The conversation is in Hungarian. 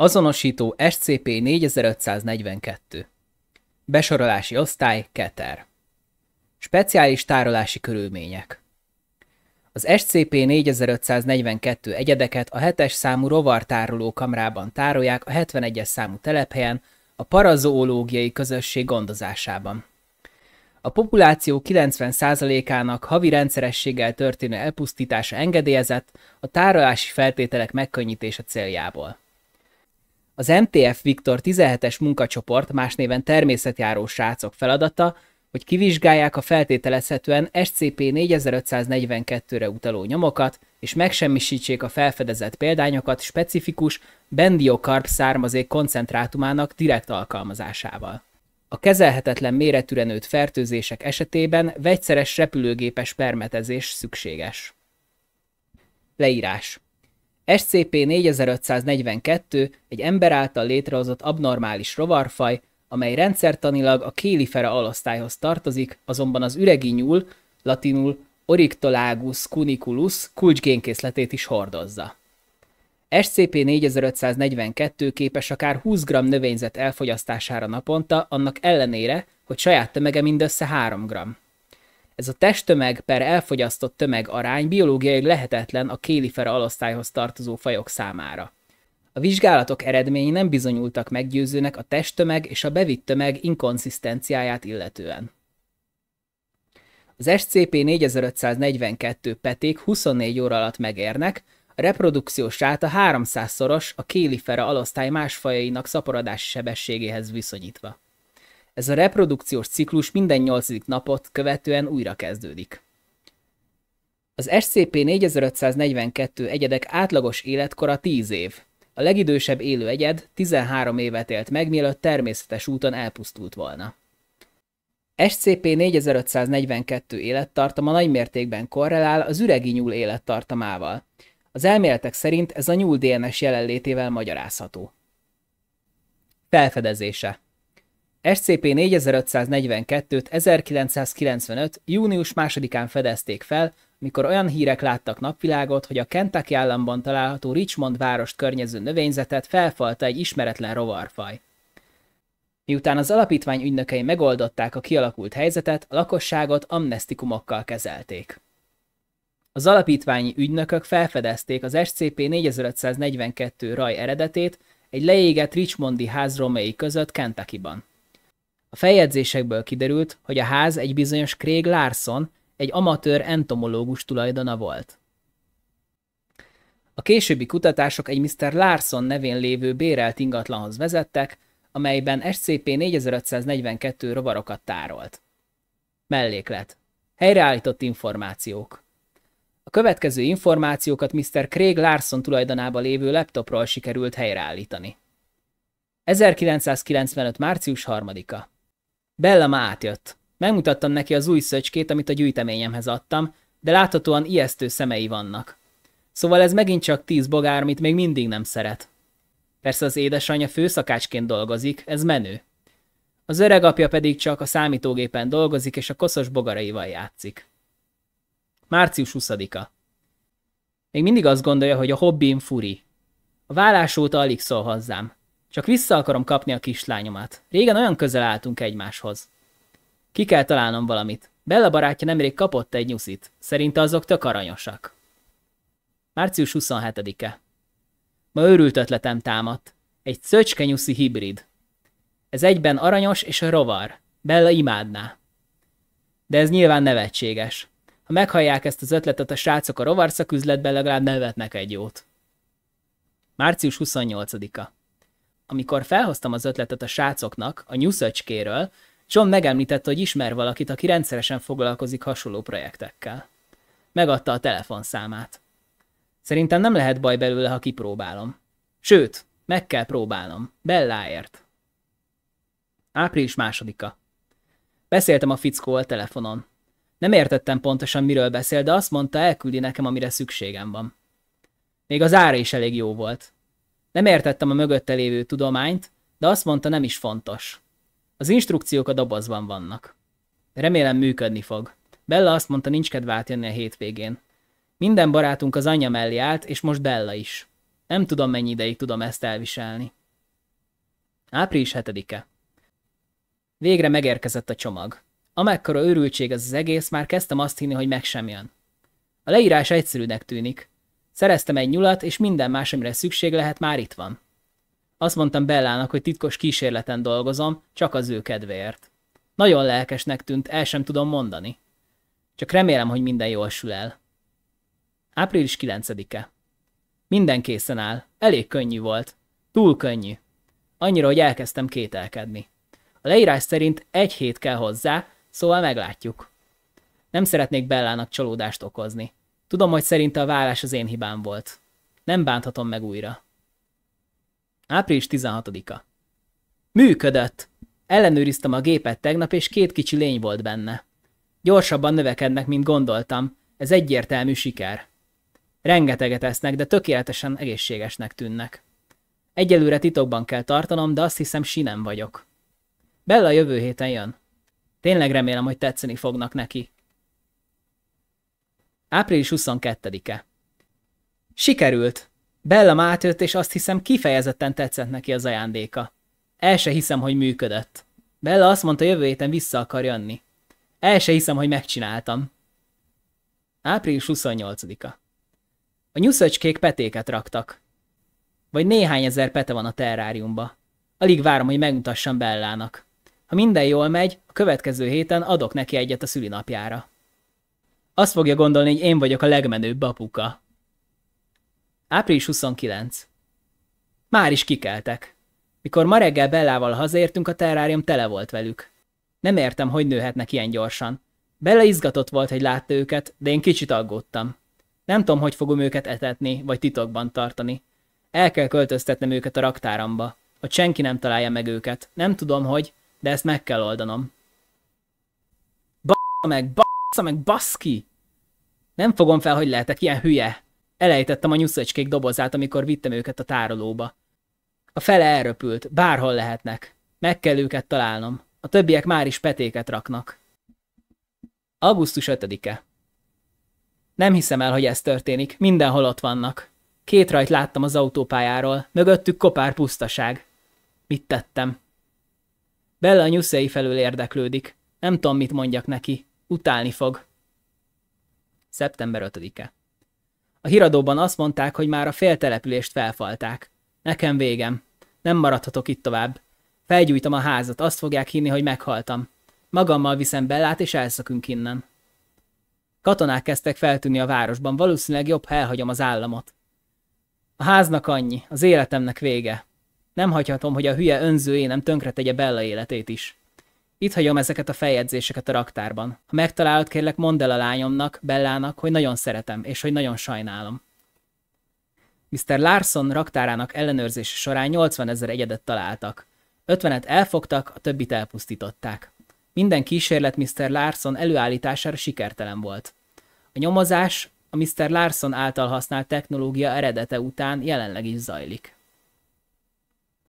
Azonosító SCP 4542 Besorolási osztály Keter Speciális tárolási körülmények Az SCP-4542 egyedeket a 7-es számú rovartároló kamrában tárolják a 71-es számú telephelyen, a parazoológiai közösség gondozásában. A populáció 90%-ának havi rendszerességgel történő elpusztítása engedélyezett a tárolási feltételek megkönnyítése céljából. Az MTF Viktor 17-es munkacsoport, más néven természetjáró srácok feladata, hogy kivizsgálják a feltételezhetően SCP 4542-re utaló nyomokat, és megsemmisítsék a felfedezett példányokat specifikus bendiokarp származék koncentrátumának direkt alkalmazásával. A kezelhetetlen méretűre nőtt fertőzések esetében vegyszeres repülőgépes permetezés szükséges. Leírás SCP-4542 egy ember által létrehozott abnormális rovarfaj, amely rendszertanilag a kélifera alosztályhoz tartozik, azonban az üregi nyúl, latinul Orictolagus cuniculus kulcsgénkészletét is hordozza. SCP-4542 képes akár 20 g növényzet elfogyasztására naponta, annak ellenére, hogy saját tömege mindössze 3 g. Ez a testtömeg per elfogyasztott tömeg arány biológiai lehetetlen a kélifera alasztályhoz tartozó fajok számára. A vizsgálatok eredményei nem bizonyultak meggyőzőnek a testtömeg és a bevitt tömeg inkonszisztenciáját illetően. Az SCP 4542 peték 24 óra alatt megérnek, a reprodukciós ráta 300-szoros a kélifera alosztály másfajainak szaporodási sebességéhez viszonyítva. Ez a reprodukciós ciklus minden nyolcadik napot követően újra kezdődik. Az SCP 4542 egyedek átlagos életkora 10 év. A legidősebb élő egyed 13 évet élt meg, mielőtt természetes úton elpusztult volna. SCP 4542 élettartama nagymértékben korrelál az üregi nyúl élettartamával. Az elméletek szerint ez a nyúl DNS jelenlétével magyarázható. Felfedezése SCP 4542-t 1995. június 2-án fedezték fel, mikor olyan hírek láttak napvilágot, hogy a Kentucky államban található Richmond várost környező növényzetet felfalta egy ismeretlen rovarfaj. Miután az alapítvány ügynökei megoldották a kialakult helyzetet, a lakosságot amnestikumokkal kezelték. Az alapítványi ügynökök felfedezték az SCP 4542 raj eredetét egy leégett Richmondi ház romai között Kentuckyban. A feljegyzésekből kiderült, hogy a ház egy bizonyos Craig Larson, egy amatőr entomológus tulajdona volt. A későbbi kutatások egy Mr. Larson nevén lévő bérelt ingatlanhoz vezettek, amelyben SCP 4542 rovarokat tárolt. Melléklet. Helyreállított információk. A következő információkat Mr. Craig Larson tulajdonába lévő laptopról sikerült helyreállítani. 1995. március 3-a. Bella ma átjött. Megmutattam neki az új szöcskét, amit a gyűjteményemhez adtam, de láthatóan ijesztő szemei vannak. Szóval ez megint csak tíz bogár, amit még mindig nem szeret. Persze az édesanyja főszakácsként dolgozik, ez menő. Az öreg apja pedig csak a számítógépen dolgozik, és a koszos bogaraival játszik. Március 20-a. Még mindig azt gondolja, hogy a hobbim furi. A vállás óta alig szól hozzám. Csak vissza akarom kapni a kislányomat. Régen olyan közel álltunk egymáshoz. Ki kell találnom valamit. Bella barátja nemrég kapott egy nyuszit. Szerinte azok tök aranyosak. Március 27-e. Ma őrült ötletem támadt. Egy szöcske nyuszi hibrid. Ez egyben aranyos és a rovar. Bella imádná. De ez nyilván nevetséges. Ha meghallják ezt az ötletet a srácok a rovarszaküzletben, legalább nevetnek egy jót. Március 28-a amikor felhoztam az ötletet a srácoknak a nyuszöcskéről, John megemlítette, hogy ismer valakit, aki rendszeresen foglalkozik hasonló projektekkel. Megadta a telefonszámát. Szerintem nem lehet baj belőle, ha kipróbálom. Sőt, meg kell próbálnom. Belláért. Április másodika. Beszéltem a fickóval telefonon. Nem értettem pontosan, miről beszél, de azt mondta, elküldi nekem, amire szükségem van. Még az ára is elég jó volt. Nem értettem a mögötte lévő tudományt, de azt mondta nem is fontos. Az instrukciók a dobozban vannak. Remélem működni fog. Bella azt mondta, nincs kedve átjönni a hétvégén. Minden barátunk az anyja mellé állt, és most Bella is. Nem tudom, mennyi ideig tudom ezt elviselni. Április 7-e. Végre megérkezett a csomag. Amekkora őrültség ez az egész, már kezdtem azt hinni, hogy meg sem jön. A leírás egyszerűnek tűnik. Szereztem egy nyulat, és minden más, amire szükség lehet, már itt van. Azt mondtam Bellának, hogy titkos kísérleten dolgozom, csak az ő kedvéért. Nagyon lelkesnek tűnt, el sem tudom mondani. Csak remélem, hogy minden jól sül el. Április 9-e. Minden készen áll. Elég könnyű volt. Túl könnyű. Annyira, hogy elkezdtem kételkedni. A leírás szerint egy hét kell hozzá, szóval meglátjuk. Nem szeretnék Bellának csalódást okozni. Tudom, hogy szerinte a vállás az én hibám volt. Nem bánthatom meg újra. Április 16-a. Működött! Ellenőriztem a gépet tegnap, és két kicsi lény volt benne. Gyorsabban növekednek, mint gondoltam. Ez egyértelmű siker. Rengeteget esznek, de tökéletesen egészségesnek tűnnek. Egyelőre titokban kell tartanom, de azt hiszem sinem vagyok. Bella jövő héten jön. Tényleg remélem, hogy tetszeni fognak neki. Április 22-e. Sikerült. Bella átjött, és azt hiszem kifejezetten tetszett neki az ajándéka. El se hiszem, hogy működött. Bella azt mondta, jövő héten vissza akar jönni. El se hiszem, hogy megcsináltam. Április 28-a. A nyuszöcskék petéket raktak. Vagy néhány ezer pete van a terráriumba. Alig várom, hogy megmutassam Bellának. Ha minden jól megy, a következő héten adok neki egyet a szülinapjára. Azt fogja gondolni, hogy én vagyok a legmenőbb apuka. Április 29. Már is kikeltek. Mikor ma reggel Bellával hazértünk a terrárium tele volt velük. Nem értem, hogy nőhetnek ilyen gyorsan. Bella izgatott volt, hogy látta őket, de én kicsit aggódtam. Nem tudom, hogy fogom őket etetni, vagy titokban tartani. El kell költöztetnem őket a raktáramba, hogy senki nem találja meg őket. Nem tudom, hogy, de ezt meg kell oldanom. Ba meg, ba Bassza meg, baszki! Nem fogom fel, hogy lehetek ilyen hülye. Elejtettem a nyuszöcskék dobozát, amikor vittem őket a tárolóba. A fele elröpült, bárhol lehetnek. Meg kell őket találnom. A többiek már is petéket raknak. Augusztus 5-e. Nem hiszem el, hogy ez történik. Mindenhol ott vannak. Két rajt láttam az autópályáról, mögöttük kopár pusztaság. Mit tettem? Bella a nyuszei felül érdeklődik. Nem tudom, mit mondjak neki utálni fog. Szeptember 5-e. A híradóban azt mondták, hogy már a féltelepülést felfalták. Nekem végem. Nem maradhatok itt tovább. Felgyújtom a házat, azt fogják hinni, hogy meghaltam. Magammal viszem Bellát, és elszakunk innen. Katonák kezdtek feltűnni a városban, valószínűleg jobb, ha elhagyom az államot. A háznak annyi, az életemnek vége. Nem hagyhatom, hogy a hülye önző énem tönkretegye Bella életét is. Itt hagyom ezeket a feljegyzéseket a raktárban. Ha megtalálod, kérlek mondd el a lányomnak, Bellának, hogy nagyon szeretem, és hogy nagyon sajnálom. Mr. Larson raktárának ellenőrzése során 80 ezer egyedet találtak. 50-et elfogtak, a többit elpusztították. Minden kísérlet Mr. Larson előállítására sikertelen volt. A nyomozás a Mr. Larson által használt technológia eredete után jelenleg is zajlik.